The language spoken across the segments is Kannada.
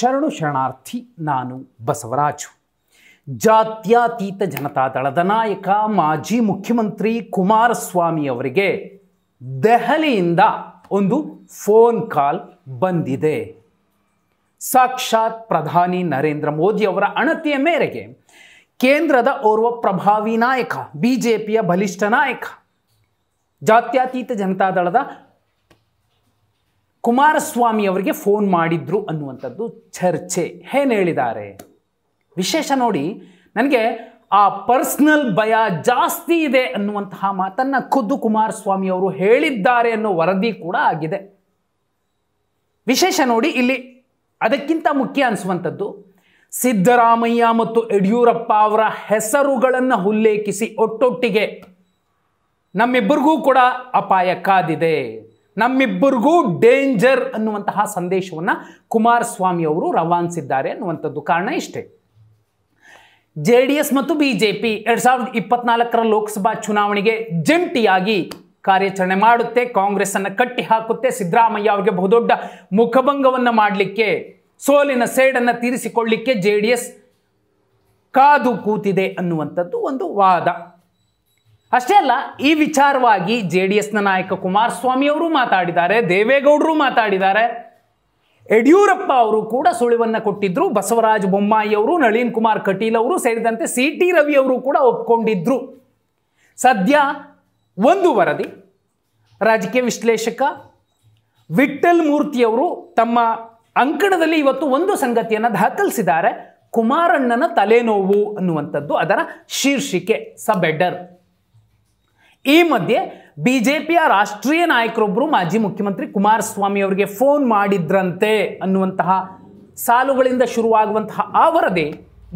ಶರಣು ಶರಣಾರ್ಥಿ ನಾನು ಬಸವರಾಜು ಜಾತ್ಯಾತೀತ ದಳದ ನಾಯಕ ಮಾಜಿ ಮುಖ್ಯಮಂತ್ರಿ ಕುಮಾರಸ್ವಾಮಿ ಅವರಿಗೆ ದೆಹಲಿಯಿಂದ ಒಂದು ಫೋನ್ ಕಾಲ್ ಬಂದಿದೆ ಸಾಕ್ಷಾತ್ ಪ್ರಧಾನಿ ನರೇಂದ್ರ ಮೋದಿ ಅವರ ಅಣತಿಯ ಮೇರೆಗೆ ಕೇಂದ್ರದ ಓರ್ವ ಪ್ರಭಾವಿ ನಾಯಕ ಬಿ ಜೆ ಪಿಯ ಬಲಿಷ್ಠ ನಾಯಕ ಜಾತ್ಯಾತೀತ ದಳದ ಕುಮಾರಸ್ವಾಮಿ ಅವರಿಗೆ ಫೋನ್ ಮಾಡಿದ್ರು ಅನ್ನುವಂಥದ್ದು ಚರ್ಚೆ ಏನು ಹೇಳಿದ್ದಾರೆ ವಿಶೇಷ ನೋಡಿ ನನಗೆ ಆ ಪರ್ಸ್ನಲ್ ಭಯ ಜಾಸ್ತಿ ಇದೆ ಅನ್ನುವಂತಹ ಮಾತನ್ನು ಖುದ್ದು ಕುಮಾರಸ್ವಾಮಿ ಅವರು ಹೇಳಿದ್ದಾರೆ ಅನ್ನೋ ವರದಿ ಕೂಡ ಆಗಿದೆ ವಿಶೇಷ ನೋಡಿ ಇಲ್ಲಿ ಅದಕ್ಕಿಂತ ಮುಖ್ಯ ಅನಿಸುವಂಥದ್ದು ಸಿದ್ದರಾಮಯ್ಯ ಮತ್ತು ಯಡಿಯೂರಪ್ಪ ಅವರ ಹೆಸರುಗಳನ್ನು ಉಲ್ಲೇಖಿಸಿ ಒಟ್ಟೊಟ್ಟಿಗೆ ನಮ್ಮಿಬ್ಬರಿಗೂ ಕೂಡ ಅಪಾಯ ಕಾದಿದೆ ನಮ್ಮಿಬ್ಬರಿಗೂ ಡೇಂಜರ್ ಅನ್ನುವಂತಹ ಸಂದೇಶವನ್ನು ಕುಮಾರಸ್ವಾಮಿ ಅವರು ರವಾನಿಸಿದ್ದಾರೆ ಅನ್ನುವಂಥದ್ದು ಕಾರಣ ಇಷ್ಟೇ ಜೆ ಡಿ ಎಸ್ ಮತ್ತು ಬಿ ಜೆ ಪಿ ಎರಡು ಸಾವಿರದ ಇಪ್ಪತ್ನಾಲ್ಕರ ಲೋಕಸಭಾ ಚುನಾವಣೆಗೆ ಜಂಟಿಯಾಗಿ ಕಾರ್ಯಾಚರಣೆ ಮಾಡುತ್ತೆ ಕಾಂಗ್ರೆಸ್ಸನ್ನು ಕಟ್ಟಿ ಹಾಕುತ್ತೆ ಸಿದ್ದರಾಮಯ್ಯ ಅವರಿಗೆ ಬಹುದೊಡ್ಡ ಮುಖಭಂಗವನ್ನು ಮಾಡಲಿಕ್ಕೆ ಸೋಲಿನ ಸೇಡನ್ನು ತೀರಿಸಿಕೊಳ್ಳಲಿಕ್ಕೆ ಜೆ ಡಿ ಎಸ್ ಕಾದು ಕೂತಿದೆ ಅನ್ನುವಂಥದ್ದು ಒಂದು ವಾದ ಅಷ್ಟೇ ಅಲ್ಲ ಈ ವಿಚಾರವಾಗಿ ಜೆ ಡಿ ಎಸ್ನ ನಾಯಕ ಕುಮಾರಸ್ವಾಮಿ ಅವರು ಮಾತಾಡಿದ್ದಾರೆ ದೇವೇಗೌಡರು ಮಾತಾಡಿದ್ದಾರೆ ಯಡಿಯೂರಪ್ಪ ಅವರು ಕೂಡ ಸುಳಿವನ್ನು ಕೊಟ್ಟಿದ್ರು ಬಸವರಾಜ ಬೊಮ್ಮಾಯಿ ಅವರು ನಳಿನ್ ಕುಮಾರ್ ಕಟೀಲ್ ಅವರು ಸೇರಿದಂತೆ ಸಿ ಟಿ ರವಿ ಅವರು ಕೂಡ ಒಪ್ಕೊಂಡಿದ್ರು ಸದ್ಯ ಒಂದು ವರದಿ ರಾಜಕೀಯ ವಿಶ್ಲೇಷಕ ವಿಠಲ್ ಮೂರ್ತಿಯವರು ತಮ್ಮ ಅಂಕಣದಲ್ಲಿ ಇವತ್ತು ಒಂದು ಸಂಗತಿಯನ್ನು ದಾಖಲಿಸಿದ್ದಾರೆ ಕುಮಾರಣ್ಣನ ತಲೆನೋವು ಅನ್ನುವಂಥದ್ದು ಅದರ ಶೀರ್ಷಿಕೆ ಸ ಬೆಡ್ಡರ್ ಈ ಮಧ್ಯೆ ಬಿ ಜೆ ಪಿಯ ರಾಷ್ಟ್ರೀಯ ನಾಯಕರೊಬ್ಬರು ಮಾಜಿ ಮುಖ್ಯಮಂತ್ರಿ ಕುಮಾರಸ್ವಾಮಿ ಅವರಿಗೆ ಫೋನ್ ಮಾಡಿದ್ರಂತೆ ಅನ್ನುವಂತಹ ಸಾಲುಗಳಿಂದ ಶುರುವಾಗುವಂತಹ ಆ ವರದಿ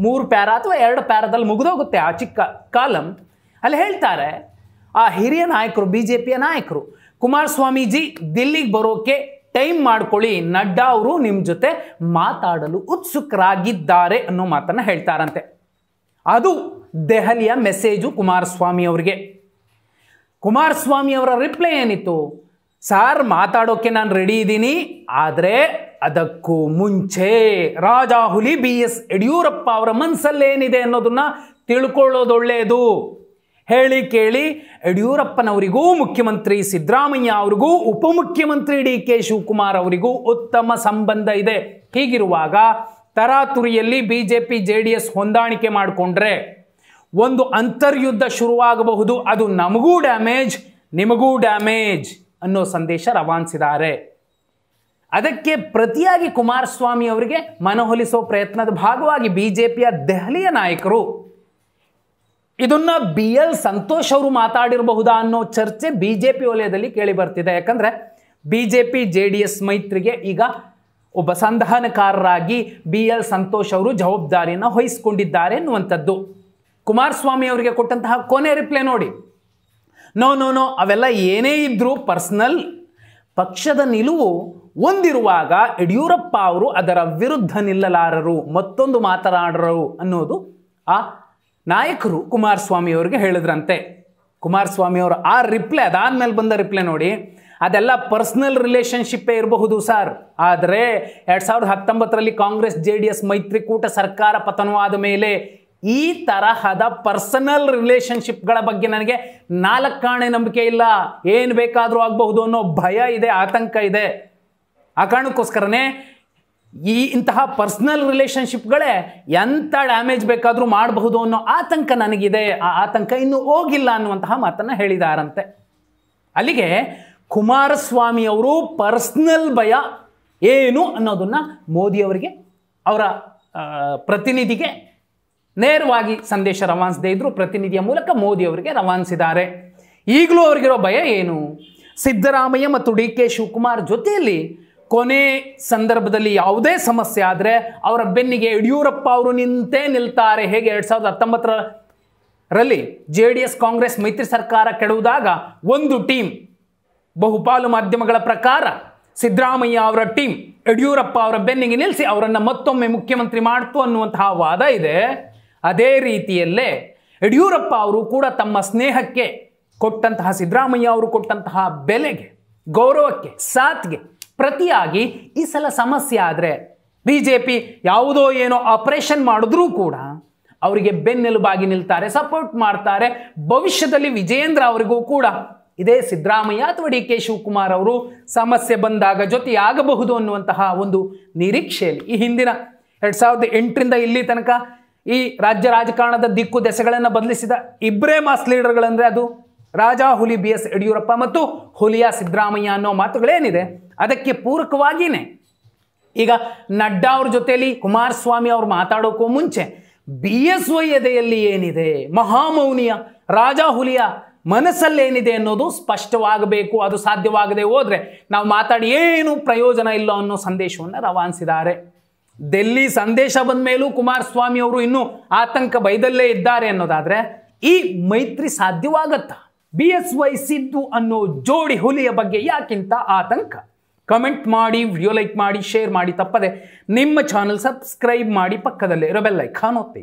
ಮೂರು ಪ್ಯಾರ ಅಥವಾ ಎರಡು ಪ್ಯಾರದಲ್ಲಿ ಮುಗಿದೋಗುತ್ತೆ ಆ ಚಿಕ್ಕ ಕಾಲಂ ಅಲ್ಲಿ ಹೇಳ್ತಾರೆ ಆ ಹಿರಿಯ ನಾಯಕರು ಬಿ ಜೆ ಪಿಯ ನಾಯಕರು ಕುಮಾರಸ್ವಾಮೀಜಿ ದಿಲ್ಲಿಗೆ ಬರೋಕೆ ಟೈಮ್ ಮಾಡ್ಕೊಳ್ಳಿ ನಡ್ಡಾ ಅವರು ನಿಮ್ಮ ಜೊತೆ ಮಾತಾಡಲು ಉತ್ಸುಕರಾಗಿದ್ದಾರೆ ಅನ್ನೋ ಮಾತನ್ನು ಹೇಳ್ತಾರಂತೆ ಅದು ದೆಹಲಿಯ ಮೆಸೇಜು ಕುಮಾರಸ್ವಾಮಿ ಅವರಿಗೆ ಕುಮಾರಸ್ವಾಮಿ ಅವರ ರಿಪ್ಲೈ ಏನಿತ್ತು ಸಾರ್ ಮಾತಾಡೋಕ್ಕೆ ನಾನು ರೆಡಿ ಇದ್ದೀನಿ ಆದರೆ ಅದಕ್ಕೂ ಮುಂಚೆ ರಾಜಾಹುಲಿ ಬಿ ಎಸ್ ಯಡಿಯೂರಪ್ಪ ಅವರ ಮನಸ್ಸಲ್ಲೇನಿದೆ ಅನ್ನೋದನ್ನು ತಿಳ್ಕೊಳ್ಳೋದು ಒಳ್ಳೆಯದು ಹೇಳಿ ಕೇಳಿ ಯಡಿಯೂರಪ್ಪನವರಿಗೂ ಮುಖ್ಯಮಂತ್ರಿ ಸಿದ್ದರಾಮಯ್ಯ ಅವರಿಗೂ ಉಪಮುಖ್ಯಮಂತ್ರಿ ಡಿ ಕೆ ಶಿವಕುಮಾರ್ ಅವರಿಗೂ ಉತ್ತಮ ಸಂಬಂಧ ಇದೆ ಹೀಗಿರುವಾಗ ತರಾತುರಿಯಲ್ಲಿ B J P J D S ಹೊಂದಾಣಿಕೆ ಮಾಡಿಕೊಂಡ್ರೆ ಒಂದು ಅಂತರ್ಯುದ್ಧ ಶುರುವಾಗಬಹುದು ಅದು ನಮಗೂ ಡ್ಯಾಮೇಜ್ ನಿಮಗೂ ಡ್ಯಾಮೇಜ್ ಅನ್ನೋ ಸಂದೇಶ ರವಾನಿಸಿದ್ದಾರೆ ಅದಕ್ಕೆ ಪ್ರತಿಯಾಗಿ ಕುಮಾರಸ್ವಾಮಿ ಅವರಿಗೆ ಮನವೊಲಿಸೋ ಪ್ರಯತ್ನದ ಭಾಗವಾಗಿ ಬಿ ಜೆ ಪಿಯ ದೆಹಲಿಯ ನಾಯಕರು ಇದನ್ನ ಬಿ ಎಲ್ ಸಂತೋಷ್ ಅವರು ಮಾತಾಡಿರಬಹುದಾ ಅನ್ನೋ ಚರ್ಚೆ ಬಿ ಜೆ ಪಿ ವಲಯದಲ್ಲಿ ಕೇಳಿ ಬರ್ತಿದೆ ಯಾಕಂದರೆ B J P J D S ಮೈತ್ರಿಗೆ ಈಗ ಒಬ್ಬ ಸಂಧಾನಕಾರರಾಗಿ ಬಿ ಎಲ್ ಸಂತೋಷ್ ಅವರು ಜವಾಬ್ದಾರಿಯನ್ನು ವಹಿಸಿಕೊಂಡಿದ್ದಾರೆ ಎನ್ನುವಂಥದ್ದು ಕುಮಾರಸ್ವಾಮಿ ಅವರಿಗೆ ಕೊಟ್ಟಂತಹ ಕೊನೆ ರಿಪ್ಲೈ ನೋಡಿ ನೋ ನೋ ನೋ ಅವೆಲ್ಲ ಏನೇ ಇದ್ದರೂ ಪರ್ಸ್ನಲ್ ಪಕ್ಷದ ನಿಲುವು ಹೊಂದಿರುವಾಗ ಯಡಿಯೂರಪ್ಪ ಅವರು ಅದರ ವಿರುದ್ಧ ನಿಲ್ಲಲಾರರು ಮತ್ತೊಂದು ಮಾತನಾಡರು ಅನ್ನೋದು ಆ ನಾಯಕರು ಕುಮಾರಸ್ವಾಮಿ ಅವರಿಗೆ ಹೇಳಿದ್ರಂತೆ ಕುಮಾರಸ್ವಾಮಿ ಅವರು ಆ ರಿಪ್ಲೈ ಮೇಲೆ ಬಂದ ರಿಪ್ಲೈ ನೋಡಿ ಅದೆಲ್ಲ ಪರ್ಸ್ನಲ್ ರಿಲೇಷನ್ಶಿಪ್ಪೇ ಇರಬಹುದು ಸರ್ ಆದರೆ ಎರಡು ಸಾವಿರದ ಹತ್ತೊಂಬತ್ತರಲ್ಲಿ ಕಾಂಗ್ರೆಸ್ ಜೆ ಡಿ ಎಸ್ ಮೈತ್ರಿಕೂಟ ಸರ್ಕಾರ ಪತನವಾದ ಮೇಲೆ ಈ ತರಹದ ಪರ್ಸನಲ್ ರಿಲೇಶನ್ಶಿಪ್ಗಳ ಬಗ್ಗೆ ನನಗೆ ನಾಲ್ಕು ಕಾಣೆ ನಂಬಿಕೆ ಇಲ್ಲ ಏನು ಬೇಕಾದರೂ ಆಗಬಹುದು ಅನ್ನೋ ಭಯ ಇದೆ ಆತಂಕ ಇದೆ ಆ ಕಾರಣಕ್ಕೋಸ್ಕರನೇ ಈ ಇಂತಹ ಪರ್ಸ್ನಲ್ ರಿಲೇಶನ್ಶಿಪ್ಗಳೇ ಎಂಥ ಡ್ಯಾಮೇಜ್ ಬೇಕಾದರೂ ಮಾಡಬಹುದು ಅನ್ನೋ ಆತಂಕ ನನಗಿದೆ ಆ ಆತಂಕ ಇನ್ನೂ ಹೋಗಿಲ್ಲ ಅನ್ನುವಂತಹ ಮಾತನ್ನು ಹೇಳಿದಾರಂತೆ ಅಲ್ಲಿಗೆ ಕುಮಾರಸ್ವಾಮಿಯವರು ಪರ್ಸ್ನಲ್ ಭಯ ಏನು ಅನ್ನೋದನ್ನು ಮೋದಿಯವರಿಗೆ ಅವರ ಪ್ರತಿನಿಧಿಗೆ ನೇರವಾಗಿ ಸಂದೇಶ ರವಾನಿಸದೇ ಇದ್ದರೂ ಪ್ರತಿನಿಧಿಯ ಮೂಲಕ ಮೋದಿ ಅವರಿಗೆ ರವಾನಿಸಿದ್ದಾರೆ ಈಗಲೂ ಅವರಿಗಿರೋ ಭಯ ಏನು ಸಿದ್ದರಾಮಯ್ಯ ಮತ್ತು ಡಿ ಕೆ ಶಿವಕುಮಾರ್ ಜೊತೆಯಲ್ಲಿ ಕೊನೆ ಸಂದರ್ಭದಲ್ಲಿ ಯಾವುದೇ ಸಮಸ್ಯೆ ಆದರೆ ಅವರ ಬೆನ್ನಿಗೆ ಯಡಿಯೂರಪ್ಪ ಅವರು ನಿಂತೇ ನಿಲ್ತಾರೆ ಹೇಗೆ ಎರಡು ಸಾವಿರದ ಹತ್ತೊಂಬತ್ತರ ರಲ್ಲಿ ಜೆ ಡಿ ಎಸ್ ಕಾಂಗ್ರೆಸ್ ಮೈತ್ರಿ ಸರ್ಕಾರ ಕೆಡುವುದಾಗ ಒಂದು ಟೀಮ್ ಬಹುಪಾಲು ಮಾಧ್ಯಮಗಳ ಪ್ರಕಾರ ಸಿದ್ದರಾಮಯ್ಯ ಅವರ ಟೀಮ್ ಯಡಿಯೂರಪ್ಪ ಅವರ ಬೆನ್ನಿಗೆ ನಿಲ್ಲಿಸಿ ಅವರನ್ನು ಮತ್ತೊಮ್ಮೆ ಮುಖ್ಯಮಂತ್ರಿ ಮಾಡ್ತು ಅನ್ನುವಂತಹ ವಾದ ಇದೆ ಅದೇ ರೀತಿಯಲ್ಲೇ ಯಡಿಯೂರಪ್ಪ ಅವರು ಕೂಡ ತಮ್ಮ ಸ್ನೇಹಕ್ಕೆ ಕೊಟ್ಟಂತಹ ಸಿದ್ದರಾಮಯ್ಯ ಅವರು ಕೊಟ್ಟಂತಹ ಬೆಲೆಗೆ ಗೌರವಕ್ಕೆ ಸಾತ್ಗೆ ಪ್ರತಿಯಾಗಿ ಈ ಸಲ ಸಮಸ್ಯೆ ಆದರೆ ಬಿ ಜೆ ಪಿ ಯಾವುದೋ ಏನೋ ಆಪರೇಷನ್ ಮಾಡಿದ್ರೂ ಕೂಡ ಅವರಿಗೆ ಬೆನ್ನೆಲುಬಾಗಿ ನಿಲ್ತಾರೆ ಸಪೋರ್ಟ್ ಮಾಡ್ತಾರೆ ಭವಿಷ್ಯದಲ್ಲಿ ವಿಜೇಂದ್ರ ಅವರಿಗೂ ಕೂಡ ಇದೇ ಸಿದ್ದರಾಮಯ್ಯ ಅಥವಾ ಡಿ ಕೆ ಶಿವಕುಮಾರ್ ಅವರು ಸಮಸ್ಯೆ ಬಂದಾಗ ಜೊತೆಯಾಗಬಹುದು ಅನ್ನುವಂತಹ ಒಂದು ನಿರೀಕ್ಷೆಯಲ್ಲಿ ಈ ಹಿಂದಿನ ಎರಡು ಸಾವಿರದ ಎಂಟರಿಂದ ಇಲ್ಲಿ ತನಕ ಈ ರಾಜ್ಯ ರಾಜಕಾರಣದ ದಿಕ್ಕು ದೆಸೆಗಳನ್ನು ಬದಲಿಸಿದ ಇಬ್ಬರೇ ಮಾಸ್ ಲೀಡರ್ಗಳಂದರೆ ಅದು ರಾಜಾ ಹುಲಿ ಬಿ ಎಸ್ ಯಡಿಯೂರಪ್ಪ ಮತ್ತು ಹುಲಿಯಾ ಸಿದ್ದರಾಮಯ್ಯ ಅನ್ನೋ ಮಾತುಗಳೇನಿದೆ ಅದಕ್ಕೆ ಪೂರಕವಾಗಿಯೇ ಈಗ ನಡ್ಡಾ ಅವ್ರ ಜೊತೆಯಲ್ಲಿ ಕುಮಾರಸ್ವಾಮಿ ಅವರು ಮಾತಾಡೋಕ್ಕೂ ಮುಂಚೆ ಬಿ ಎಸ್ ವೈ ಎದೆಯಲ್ಲಿ ಏನಿದೆ ಮಹಾಮೌನಿಯ ರಾಜ ಹುಲಿಯ ಮನಸ್ಸಲ್ಲೇನಿದೆ ಅನ್ನೋದು ಸ್ಪಷ್ಟವಾಗಬೇಕು ಅದು ಸಾಧ್ಯವಾಗದೆ ಹೋದರೆ ನಾವು ಮಾತಾಡಿ ಏನು ಪ್ರಯೋಜನ ಇಲ್ಲ ಅನ್ನೋ ಸಂದೇಶವನ್ನು ರವಾನಿಸಿದ್ದಾರೆ ಡೆಲ್ಲಿ ಸಂದೇಶ ಬಂದ ಮೇಲೂ ಕುಮಾರಸ್ವಾಮಿ ಅವರು ಇನ್ನೂ ಆತಂಕ ಬೈದಲ್ಲೇ ಇದ್ದಾರೆ ಅನ್ನೋದಾದರೆ ಈ ಮೈತ್ರಿ ಸಾಧ್ಯವಾಗತ್ತ ಬಿ ಎಸ್ ವೈ ಸಿದ್ದು ಅನ್ನೋ ಜೋಡಿ ಹುಲಿಯ ಬಗ್ಗೆ ಯಾಕಿಂತ ಆತಂಕ ಕಮೆಂಟ್ ಮಾಡಿ ವಿಡಿಯೋ ಲೈಕ್ ಮಾಡಿ ಶೇರ್ ಮಾಡಿ ತಪ್ಪದೆ ನಿಮ್ಮ ಚಾನಲ್ ಸಬ್ಸ್ಕ್ರೈಬ್ ಮಾಡಿ ಪಕ್ಕದಲ್ಲೇ ಇರೋ ಬೆಲ್ಲೈಕಾನ್ ಒತ್ತಿ